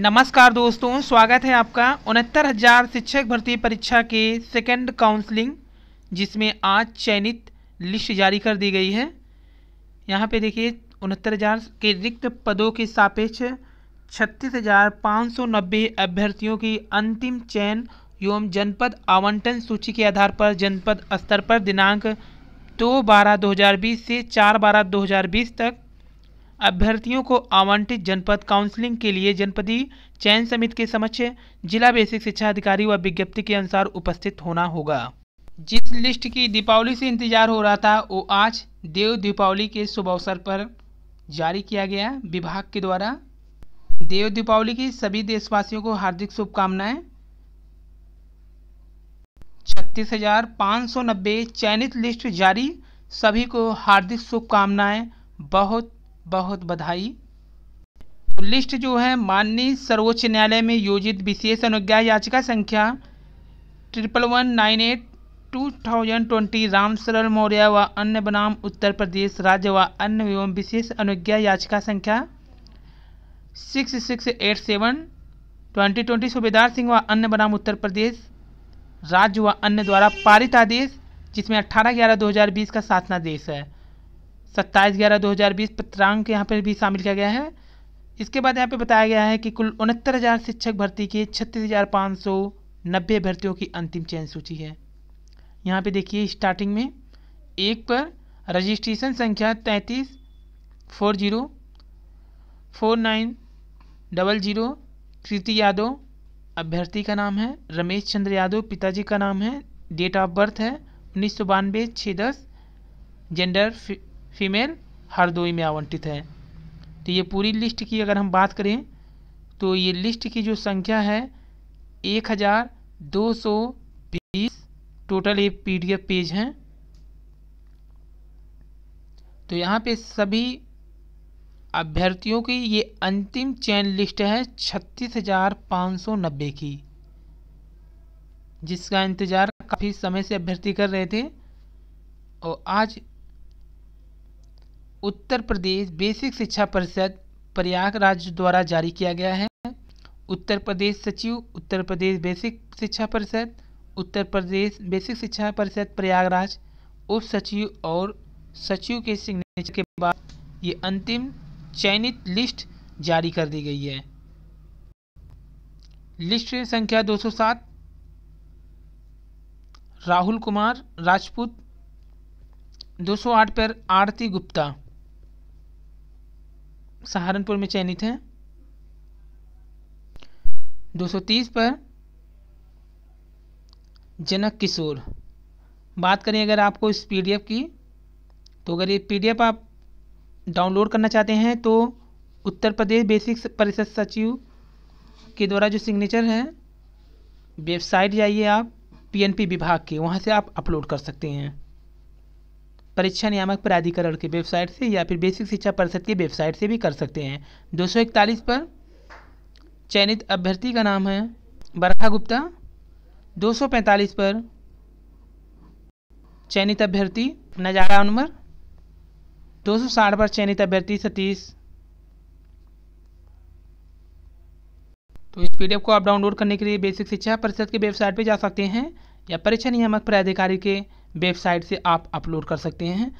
नमस्कार दोस्तों स्वागत है आपका उनहत्तर हजार शिक्षक भर्ती परीक्षा के सेकेंड काउंसलिंग जिसमें आज चयनित लिस्ट जारी कर दी गई है यहाँ पे देखिए उनहत्तर हजार के रिक्त पदों के सापेक्ष छत्तीस हजार पाँच सौ नब्बे अभ्यर्थियों की अंतिम चयन एवं जनपद आवंटन सूची के आधार पर जनपद स्तर पर दिनांक दो बारह दो हज़ार बीस से चार बारह दो हज़ार बीस तक अभ्यर्थियों को आवंटित जनपद काउंसलिंग के लिए जनपदी चयन समिति के समक्ष जिला बेसिक शिक्षा अधिकारी व विज्ञप्ति के अनुसार उपस्थित होना होगा जिस लिस्ट की दीपावली से इंतजार हो रहा था वो आज देव दीपावली के शुभ अवसर पर जारी किया गया विभाग के द्वारा देव दीपावली की सभी देशवासियों को हार्दिक शुभकामनाएं छत्तीस हजार पाँच सौ नब्बे चयनित लिस्ट जारी सभी को हार्दिक शुभकामनाएं बहुत बहुत बधाई तो लिस्ट जो है माननीय सर्वोच्च न्यायालय में योजित विशेष अनुज्ञा याचिका संख्या triple one nine eight two thousand twenty Ram Saral Maurya व अन्य बनाम उत्तर प्रदेश राज्य व अन्य एवं विशेष अनुज्ञा याचिका संख्या six six eight seven twenty twenty Subedar Singh व अन्य बनाम उत्तर प्रदेश राज्य व अन्य द्वारा पारित आदेश जिसमें अट्ठारह ग्यारह दो हज़ार बीस का शासनादेश है सत्ताईस ग्यारह दो हज़ार बीस पत्रांक यहाँ पर भी शामिल किया गया है इसके बाद यहाँ पे बताया गया है कि कुल उनहत्तर हज़ार शिक्षक भर्ती के छत्तीस हज़ार पाँच सौ नब्बे भर्तियों की अंतिम चयन सूची है यहाँ पे देखिए स्टार्टिंग में एक पर रजिस्ट्रेशन संख्या तैंतीस four zero four nine double zero Kriti Yadav अभ्यर्थी का नाम है रमेश चंद्र यादव पिताजी का नाम है डेट ऑफ बर्थ है उन्नीस सौ बानवे छः दस जेंडर फीमेल हरदोई में आवंटित है तो ये पूरी लिस्ट की अगर हम बात करें तो ये लिस्ट की जो संख्या है एक हज़ार दो सौ बीस टोटल ये पीडीएफ पेज हैं तो यहाँ पे सभी अभ्यर्थियों की ये अंतिम चयन लिस्ट है छत्तीस हज़ार पाँच सौ नब्बे की जिसका इंतज़ार काफ़ी समय से अभ्यर्थी कर रहे थे और आज उत्तर प्रदेश बेसिक शिक्षा परिषद प्रयागराज द्वारा जारी किया गया है उत्तर प्रदेश सचिव उत्तर प्रदेश बेसिक शिक्षा परिषद उत्तर प्रदेश बेसिक शिक्षा परिषद प्रयागराज उप सचिव और सचिव के सिग्नेचर के बाद ये अंतिम चयनित लिस्ट जारी कर दी गई है लिस्ट संख्या 207 राहुल कुमार राजपूत 208 पर आरती गुप्ता सहारनपुर में चयनित हैं 230 पर जनक किशोर बात करें अगर आपको इस पीडीएफ की तो अगर ये पीडीएफ आप डाउनलोड करना चाहते हैं तो उत्तर प्रदेश बेसिक परिषद सचिव के द्वारा जो सिग्नेचर है वेबसाइट जाइए आप पीएनपी विभाग के वहाँ से आप अपलोड कर सकते हैं परीक्षा नियामक प्राधिकरण की वेबसाइट से या फिर बेसिक शिक्षा परिषद की वेबसाइट से भी कर सकते हैं दो पर चयनित अभ्यर्थी का नाम है बरखा गुप्ता 245 पर चयनित अभ्यर्थी नजारा अनवर 260 पर चयनित अभ्यर्थी सतीश तो इस पीडीएफ को आप डाउनलोड करने के लिए बेसिक शिक्षा परिषद की वेबसाइट पर जा सकते हैं या परीक्षा नियामक प्राधिकारी के वेबसाइट से आप अपलोड कर सकते हैं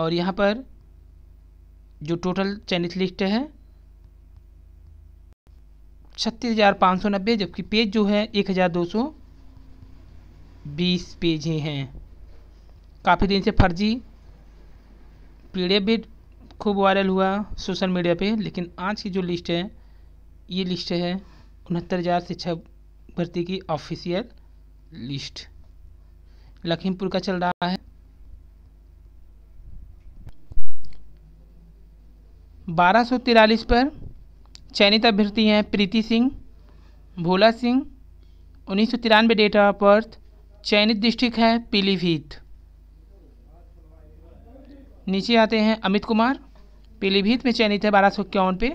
और यहाँ पर जो टोटल चयनित लिस्ट है छत्तीस हज़ार पाँच सौ नब्बे जबकि पेज जो है एक हज़ार दो सौ बीस पेज ही हैं काफ़ी दिन से फर्जी पीडीएफ भी खूब वायरल हुआ सोशल मीडिया पे लेकिन आज की जो लिस्ट है ये लिस्ट है उनहत्तर हज़ार शिक्षा भर्ती की ऑफिशियल लिस्ट लखीमपुर का चल रहा है बारह सौ तिरालीस पर चयनित अभ्यर्थी हैं प्रीति सिंह भोला सिंह उन्नीस सौ तिरानवे डेट ऑफ बर्थ चयनित डिस्ट्रिक्ट है पीलीभीत नीचे आते हैं अमित कुमार पीलीभीत में चयनित है बारह सौ इक्यावन पे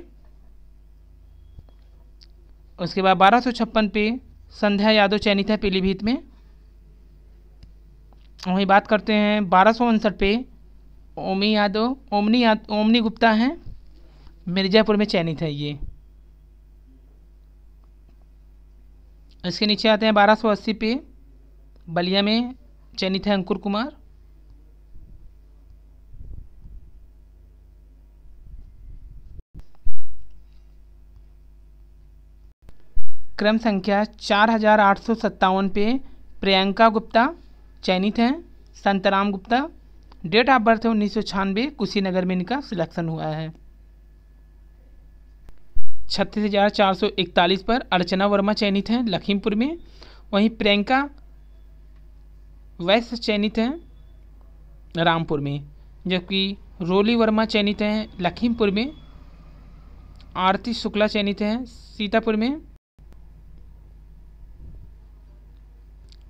उसके बाद बारह सौ छप्पन पे संध्या यादव चयनित है पीलीभीत में वहीं बात करते हैं बारह सौ उनसठ पे ओमी यादव ओमनी याद ओमनी गुप्ता हैं मिर्ज़ापुर में चयनित है ये इसके नीचे आते हैं बारह सौ अस्सी पे बलिया में चयनित है अंकुर कुमार क्रम संख्या चार हजार आठ सौ सत्तावन पे प्रियंका गुप्ता चयनित हैं Santram Gupta date of birth है उन्नीस सौ छियानवे कुशीनगर में इनका सिलेक्शन हुआ है छत्तीस हज़ार चार सौ इकतालीस पर अर्चना वर्मा चयनित हैं लखीमपुर में वहीं प्रियंका वैश्य चयनित हैं रामपुर में जबकि रोली वर्मा चयनित हैं लखीमपुर में आरती शुक्ला चयनित हैं सीतापुर में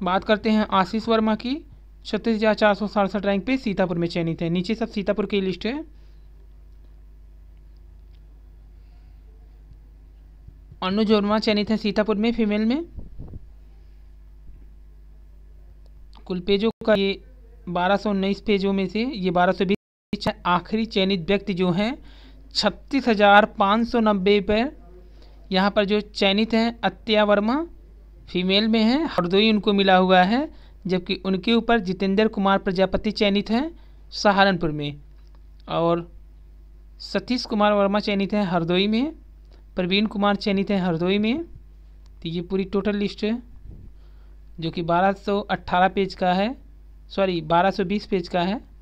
बात करते हैं आशीष वर्मा की छत्तीस हज़ार चार सौ सड़सठ रैंक पे सीतापुर में चयनित है नीचे सब सीतापुर की लिस्ट है अनुज वर्मा चयनित है सीतापुर में फीमेल में कुल पेजों का ये बारह सौ उन्नीस पेजों में से ये बारह सौ बीस आखिरी चयनित व्यक्ति जो हैं छत्तीस हज़ार पाँच सौ नब्बे पर यहाँ पर जो चयनित हैं अत्या वर्मा फीमेल में है हरदोई उनको मिला हुआ है जबकि उनके ऊपर जितेंद्र कुमार प्रजापति चयनित हैं सहारनपुर में और सतीश कुमार वर्मा चयनित हैं हरदोई में प्रवीण कुमार चयनित हैं हरदोई में तो ये पूरी टोटल लिस्ट है जो कि 1218 पेज का है सॉरी 1220 पेज का है